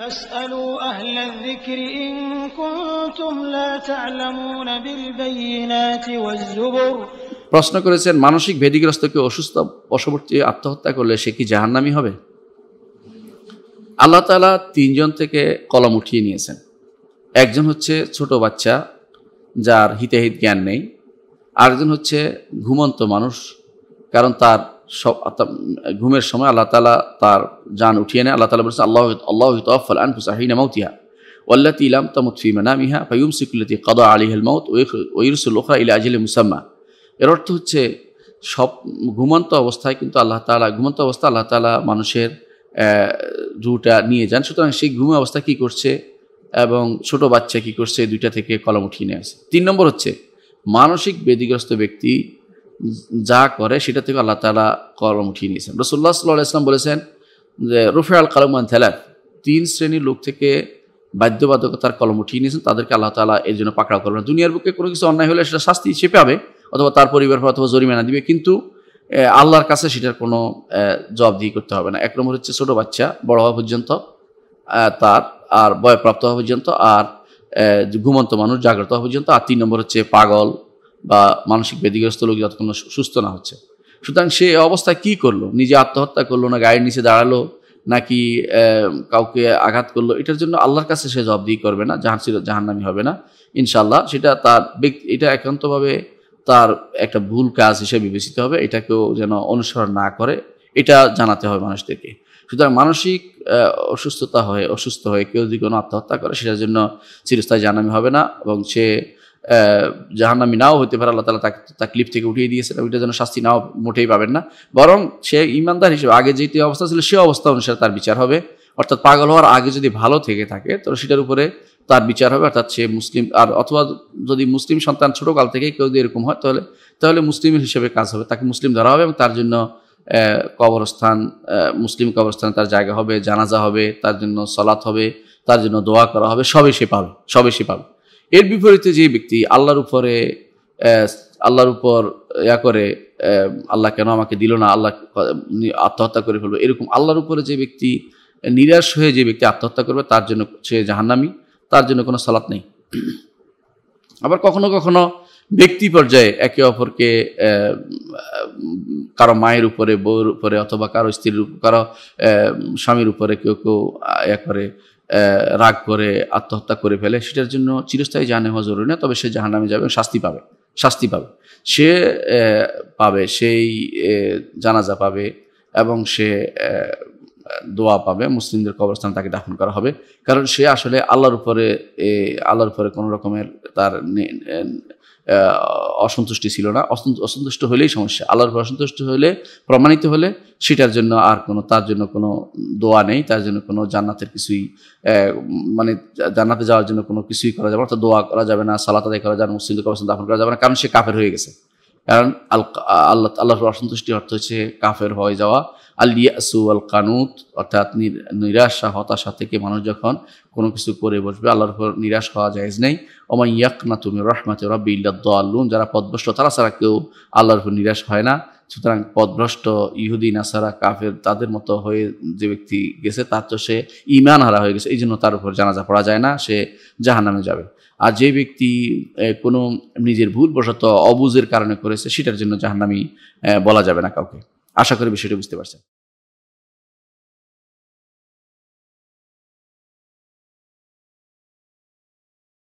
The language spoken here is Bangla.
প্রশ্ন করেছেন মানসিক ভেদিগ্রস্ত কি অসুস্থ বশবর্তী আত্মহত্যা করলে সে কি জাহান্নামি হবে আল্লাহ তালা তিনজন থেকে কলম উঠিয়ে নিয়েছেন একজন হচ্ছে ছোট বাচ্চা যার হিতাহিত জ্ঞান নেই আরেকজন হচ্ছে ঘুমন্ত মানুষ কারণ তার সব ঘুমের সময় আল্লাহ তালা তার যান উঠিয়ে নেয় আল্লাহ তালা বলছে আল্লাহ আল্লাহ তফল আন ফুসাহিনা মাউতিয়া ওয়াল্লাতি ইলাম তামুত ফি ইহা ফাইম সিকুলতি কাদা আলী হেল মাউত ওইরসুল ওখরা ইলা আজিল মুসাম্মা এর অর্থ হচ্ছে সব ঘুমন্ত অবস্থায় কিন্তু আল্লাহ তালা ঘুমন্ত অবস্থা আল্লাহ তালা মানুষের রুটা নিয়ে যান সুতরাং সেই ঘুমে অবস্থা কি করছে এবং ছোট বাচ্চা কি করছে দুইটা থেকে কলম উঠিয়ে নিয়ে আসে তিন নম্বর হচ্ছে মানসিক বেদিগ্রস্ত ব্যক্তি যা করে সেটা থেকে আল্লাহ তালা কলম উঠিয়ে নিয়েছেন রসুল্লাহ সাল্লাহ ইসলাম বলেছেন যে রুফে আল কালমান থেলার তিন শ্রেণীর লোক থেকে বাধ্যবাধকতার কলম উঠিয়ে নিয়েছেন তাদেরকে আল্লাহ তালা এর জন্য পাকড়াও করবেন দুনিয়ার বুকে কোনো কিছু অন্যায় হলে সেটা শাস্তি সে পাবে অথবা তার পরিবার অথবা জরিমানা দিবে কিন্তু আল্লাহর কাছে সেটার কোনো দিয়ে করতে হবে না এক নম্বর হচ্ছে ছোটো বাচ্চা বড় হওয়া পর্যন্ত তার আর বয়প্রাপ্ত হওয়া পর্যন্ত আর ঘুমন্ত মানুষ জাগ্রত হওয়া পর্যন্ত আর তিন নম্বর হচ্ছে পাগল বা মানসিক ব্যধিগ্রস্ত লোক যতক্ষণ সুস্থ না হচ্ছে সুতরাং সে অবস্থায় কি করলো নিজে আত্মহত্যা করলো না গায়ের নিচে দাঁড়ালো নাকি কাউকে আঘাত করলো এটার জন্য আল্লাহর কাছে সে জবাবদিহি করবে না জাহান জাহান্নামি হবে না ইনশাল্লাহ সেটা তার ব্যক্তি এটা একান্তভাবে তার একটা ভুল কাজ হিসেবে বিবেচিত হবে এটাকেও যেন অনুসরণ না করে এটা জানাতে হবে মানুষদেরকে সুতরাং মানসিক অসুস্থতা হয়ে অসুস্থ হয়ে কেউ যদি কোনো আত্মহত্যা করে সেটার জন্য চিরস্থায়ী জানামি হবে না এবং সে জাহান্নামি নাও হতে পারে আল্লাহ তালা তাকলিফ থেকে উঠিয়ে দিয়েছেন ওইটা যেন শাস্তি নাও মোটেই পাবেন না বরং সে ইমানদার হিসেবে আগে যে অবস্থা ছিল সে অবস্থা অনুসারে তার বিচার হবে অর্থাৎ পাগল হওয়ার আগে যদি ভালো থেকে থাকে তো সেটার উপরে তার বিচার হবে অর্থাৎ সে মুসলিম আর অথবা যদি মুসলিম সন্তান ছোটোকাল থেকে কেউ যদি এরকম হয় তাহলে তাহলে মুসলিম হিসেবে কাজ হবে তাকে মুসলিম ধরা হবে এবং তার জন্য কবরস্থান মুসলিম কবরস্থানে তার জায়গা হবে জানাজা হবে তার জন্য সলাৎ হবে তার জন্য দোয়া করা হবে সবে সে পাবে সবে সে পাবে এর বিপরীতে যে ব্যক্তি আল্লাহর উপরে আল্লাহর উপর ইয়া করে আল্লাহ কেন আমাকে দিল না আল্লাহ আত্মহত্যা করে ফেলবে এরকম আল্লাহর উপরে যে ব্যক্তি নিরাশ হয়ে যে ব্যক্তি আত্মহত্যা করবে তার জন্য সে জাহান্নামি তার জন্য কোনো সালাত নেই আবার কখনো কখনো ব্যক্তি পর্যায়ে একে অপরকে কারো মায়ের উপরে বউর উপরে অথবা কারো স্ত্রীর কারো স্বামীর উপরে কেউ কেউ ইয়া করে রাগ করে আত্মহত্যা করে ফেলে সেটার জন্য চিরস্থায়ী জাহানে হওয়া জরুরি না তবে সে জাহান নামে যাবে শাস্তি পাবে শাস্তি পাবে সে পাবে সেই জানাজা পাবে এবং সে দোয়া পাবে মুসলিমদের কবরস্থানে তাকে দাফন করা হবে কারণ সে আসলে আল্লাহর উপরে আল্লাহর উপরে কোনো রকমের তার অসন্তুষ্টি ছিল না অসন্তুষ্ট হলেই সমস্যা আল্লাহর উপরে অসন্তুষ্ট হলে প্রমাণিত হলে সেটার জন্য আর কোনো তার জন্য কোনো দোয়া নেই তার জন্য কোনো জান্নাতের কিছুই মানে জান্নাতে যাওয়ার জন্য কোনো কিছুই করা যাবে অর্থাৎ দোয়া করা যাবে না সালাত আদায় করা যাবে মুসলিমদের কবরস্থান দাফন করা যাবে না কারণ সে কাফের হয়ে গেছে কারণ আল্লাহ আল্লাহর অসন্তুষ্টি অর্থ হচ্ছে কাফের হয়ে যাওয়া আল ইয়াসু আল কানুত অর্থাৎ নিরাশা হতাশা থেকে মানুষ যখন কোনো কিছু করে বসবে আল্লাহর উপর নিরাশ হওয়া জায়েজ নেই ওমান ইয়াকনা তুমি রহমাতে রব্বি ইল্লাদ্দাল্লুন যারা পদভ্রষ্ট তারা ছাড়া কেউ আল্লাহর উপর নিরাশ হয় না সুতরাং পদভ্রষ্ট ইহুদি নাসারা কাফের তাদের মতো হয়ে যে ব্যক্তি গেছে তার তো সে ইমান হারা হয়ে গেছে এই জন্য তার উপর জানাজা পড়া যায় না সে নামে যাবে আর যে ব্যক্তি কোনো নিজের ভুলবশত অবুজের কারণে করেছে সেটার জন্য জাহান্নামি বলা যাবে না কাউকে আশা করি বিষয়টা বুঝতে পারছেন